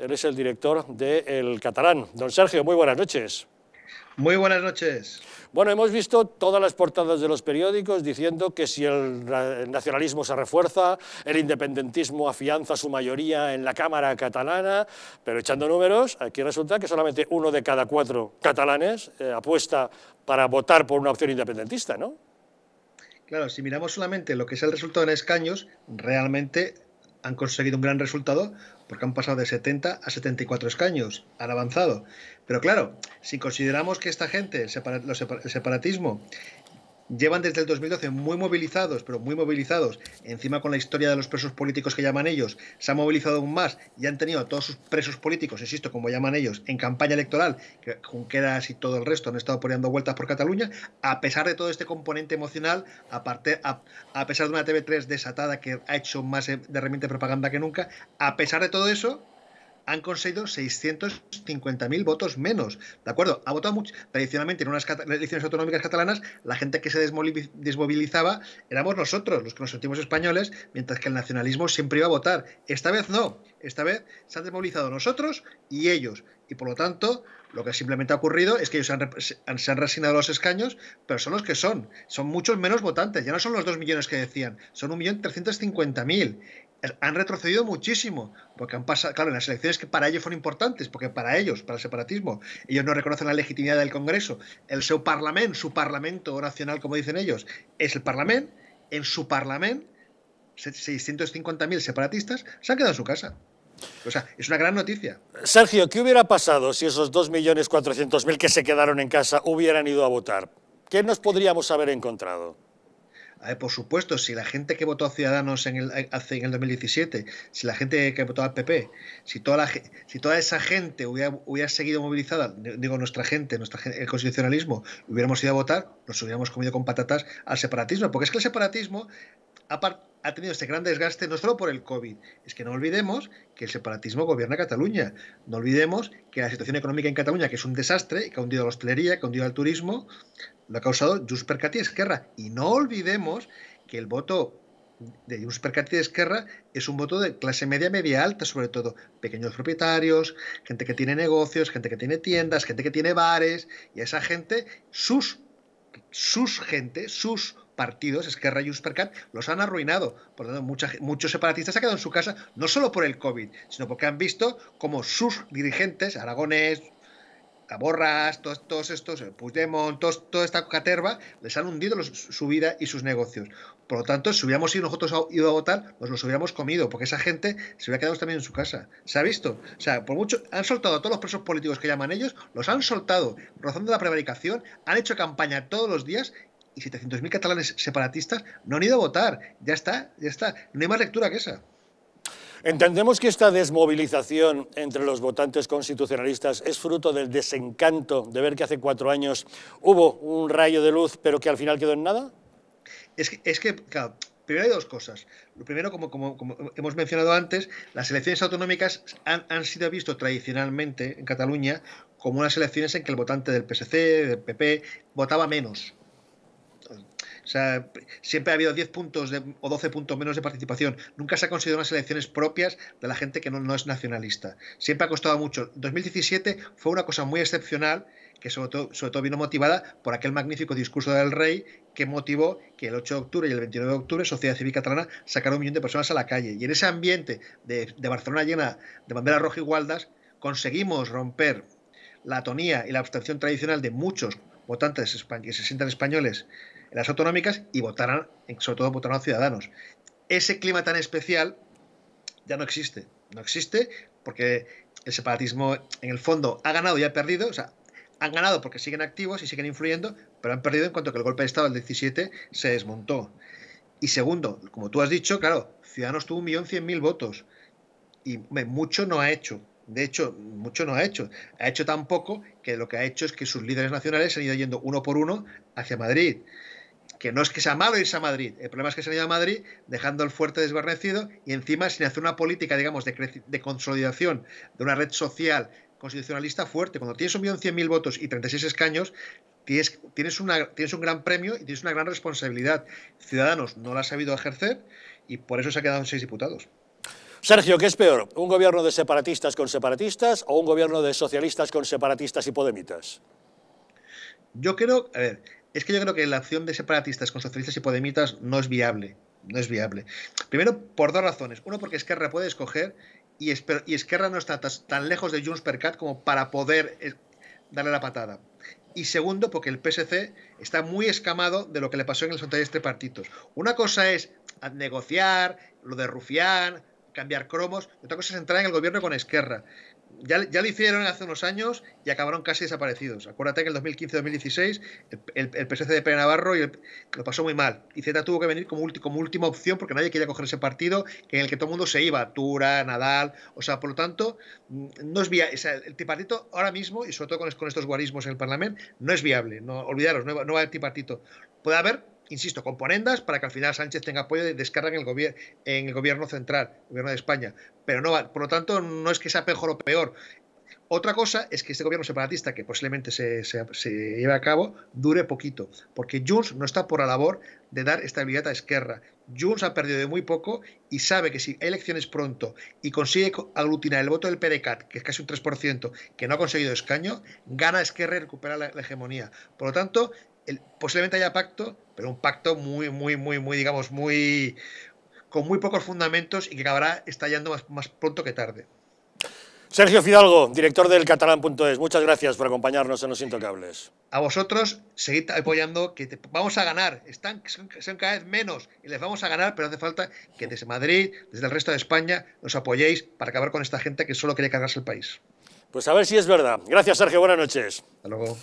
Él es el director de Catalán. Don Sergio, muy buenas noches. Muy buenas noches. Bueno, hemos visto todas las portadas de los periódicos diciendo que si el nacionalismo se refuerza, el independentismo afianza su mayoría en la Cámara catalana, pero echando números, aquí resulta que solamente uno de cada cuatro catalanes eh, apuesta para votar por una opción independentista, ¿no? Claro, si miramos solamente lo que es el resultado en escaños, realmente han conseguido un gran resultado porque han pasado de 70 a 74 escaños, han avanzado. Pero claro, si consideramos que esta gente, el, separatismo, llevan desde el 2012 muy movilizados, pero muy movilizados, encima con la historia de los presos políticos que llaman ellos, se han movilizado aún más y han tenido a todos sus presos políticos, insisto, como llaman ellos, en campaña electoral, que Junqueras y todo el resto han estado poniendo vueltas por Cataluña, a pesar de todo este componente emocional, a, pesar de una TV3 desatada que ha hecho más de repente propaganda que nunca, a pesar de todo eso, han conseguido 650.000 votos menos. ¿De acuerdo? Ha votado mucho. Tradicionalmente, en unas elecciones autonómicas catalanas, la gente que se desmovilizaba éramos nosotros, los que nos sentimos españoles, mientras que el nacionalismo siempre iba a votar. Esta vez no. Esta vez se han desmovilizado nosotros y ellos. Y por lo tanto, lo que simplemente ha ocurrido es que ellos han, se han resignado los escaños, pero son los que son. Son muchos menos votantes. Ya no son los 2 millones que decían, son 1.350.000 han retrocedido muchísimo, porque han pasado, claro, en las elecciones que para ellos fueron importantes, porque para ellos, para el separatismo, ellos no reconocen la legitimidad del Congreso, el seu Parlament, su Parlamento Nacional, como dicen ellos, es el parlamento, en su Parlament, 650.000 separatistas se han quedado en su casa. O sea, es una gran noticia. Sergio, ¿qué hubiera pasado si esos 2.400.000 que se quedaron en casa hubieran ido a votar? ¿Qué nos podríamos haber encontrado? por supuesto, si la gente que votó a Ciudadanos en el, eh, hace, en el 2017, si la gente que votó al PP, si toda, la, si toda esa gente hubiera, seguido movilizada, digo nuestra gente, nuestra, el constitucionalismo, hubiéramos ido a votar, nos hubiéramos comido con patatas al separatismo, porque es que el separatismo ha, tenido este gran desgaste no solo por el COVID, es que no olvidemos que el separatismo gobierna Cataluña, no olvidemos que la situación económica en Cataluña, que es un desastre, que ha hundido la hostelería, que ha hundido el turismo, lo ha causado Jusper Percati Esquerra. Y no olvidemos que el voto de Jusper Percati Esquerra es un voto de clase media, media alta, sobre todo pequeños propietarios, gente que tiene negocios, gente que tiene tiendas, gente que tiene bares, y a esa gente, sus, sus gente, sus partidos, Esquerra y Uspercat, los han arruinado. Por lo tanto, muchos separatistas se han quedado en su casa, no solo por el COVID, sino porque han visto como sus dirigentes, Aragones, Taborras, todos, estos, eh, Puigdemont, toda esta caterva, les han hundido su vida y sus negocios. Por lo tanto, si hubiéramos ido nosotros a, ido a votar, nos los hubiéramos comido, porque esa gente se hubiera quedado también en su casa. Se ha visto. O sea, por mucho, han soltado a todos los presos políticos que llaman ellos, los han soltado, rozando la prevaricación, han hecho campaña todos los días y 700.000 catalanes separatistas no han ido a votar. Ya está, ya está. No hay más lectura que esa. ¿Entendemos que esta desmovilización entre los votantes constitucionalistas es fruto del desencanto de ver que hace cuatro años hubo un rayo de luz, pero que al final quedó en nada? Es que, es que claro, primero hay dos cosas. Lo primero, como, hemos mencionado antes, las elecciones autonómicas han, han sido vistas tradicionalmente en Cataluña como unas elecciones en que el votante del PSC, del PP, votaba menos siempre ha habido 10 puntos o 12 puntos menos de participación. Nunca se ha conseguido unas elecciones propias de la gente que no, es nacionalista. Siempre ha costado mucho. 2017 fue una cosa muy excepcional que sobre todo, sobre todo, vino motivada por aquel magnífico discurso del rey que motivó que el 8 de octubre y el 29 de octubre Sociedad Civil Catalana sacara un millón de personas a la calle. Y en ese ambiente de, Barcelona llena de banderas rojas y gualdas, conseguimos romper la atonía y la abstención tradicional de muchos votantes que se sientan españoles en las autonómicas y votaran, sobre todo votaran a ciudadanos. Ese clima tan especial ya no existe. No existe porque el separatismo, en el fondo, ha ganado y ha perdido. O sea, han ganado porque siguen activos y siguen influyendo, pero han perdido en cuanto que el golpe de Estado del 17 se desmontó. Y segundo, como tú has dicho, claro, Ciudadanos tuvo un millón mil votos. Y mucho no ha hecho. De hecho, mucho no ha hecho. Ha hecho tan poco que lo que ha hecho es que sus líderes nacionales han ido yendo uno por uno hacia Madrid que no es que sea malo irse a Madrid, el problema es que se han ido a Madrid dejando el fuerte desbarrecido y encima sin hacer una política, digamos, de, consolidación de una red social constitucionalista fuerte. Cuando tienes un millón cien mil votos y 36 escaños, tienes, tienes, una, tienes un gran premio y tienes una gran responsabilidad. Ciudadanos no la ha sabido ejercer y por eso se ha quedado en seis diputados. Sergio, ¿qué es peor? ¿Un gobierno de separatistas con separatistas o un gobierno de socialistas con separatistas y podemitas? Yo creo, a ver, es que yo creo que la acción de separatistas con socialistas y podemitas no es viable. No es viable. Primero, por dos razones. Uno, porque Esquerra puede escoger y, Esquerra no está tan lejos de Junts per Cat como para poder eh, darle la patada. Y segundo, porque el PSC está muy escamado de lo que le pasó en el los anteriores partidos. Una cosa es negociar, lo de Rufián, cambiar cromos, otra cosa es entrar en el gobierno con Esquerra ya, ya, lo hicieron hace unos años y acabaron casi desaparecidos. Acuérdate que en 2015-2016 el, el, el, PSC de Pere Navarro lo pasó muy mal. Y Z tuvo que venir como, última opción porque nadie quería coger ese partido en el que todo el mundo se iba, Tura, Nadal. O sea, por lo tanto, mm, no es viable. el tipartito ahora mismo, y sobre todo con, estos guarismos en el Parlamento, no es viable. No, olvidaros, no, no va haber tripartito. Puede haber insisto, con ponendas para que al final Sánchez tenga apoyo de descarga en el, en el gobierno central, el gobierno de España. Pero no, por lo tanto, no es que sea peor o peor. Otra cosa es que este gobierno separatista, que posiblemente se, se, lleve a cabo, dure poquito, porque Junts no está por la labor de dar estabilidad a Esquerra. Junts ha perdido de muy poco y sabe que si hay elecciones pronto y consigue aglutinar el voto del PDCAT, que es casi un 3%, que no ha conseguido escaño, gana Esquerra y recupera la hegemonía. Por lo tanto, posiblemente haya pacto, pero un pacto muy, muy, muy, muy, digamos, muy con muy pocos fundamentos y que acabará estallando más, pronto que tarde. Sergio Fidalgo, director del catalán.es, muchas gracias por acompañarnos en Los Intocables. A vosotros, seguid apoyando, que vamos a ganar. Están, son, son, cada vez menos y les vamos a ganar, pero hace falta que desde Madrid, desde el resto de España, nos apoyéis para acabar con esta gente que solo quiere cargarse el país. Pues a ver si es verdad. Gracias, Sergio. Buenas noches. Hasta luego.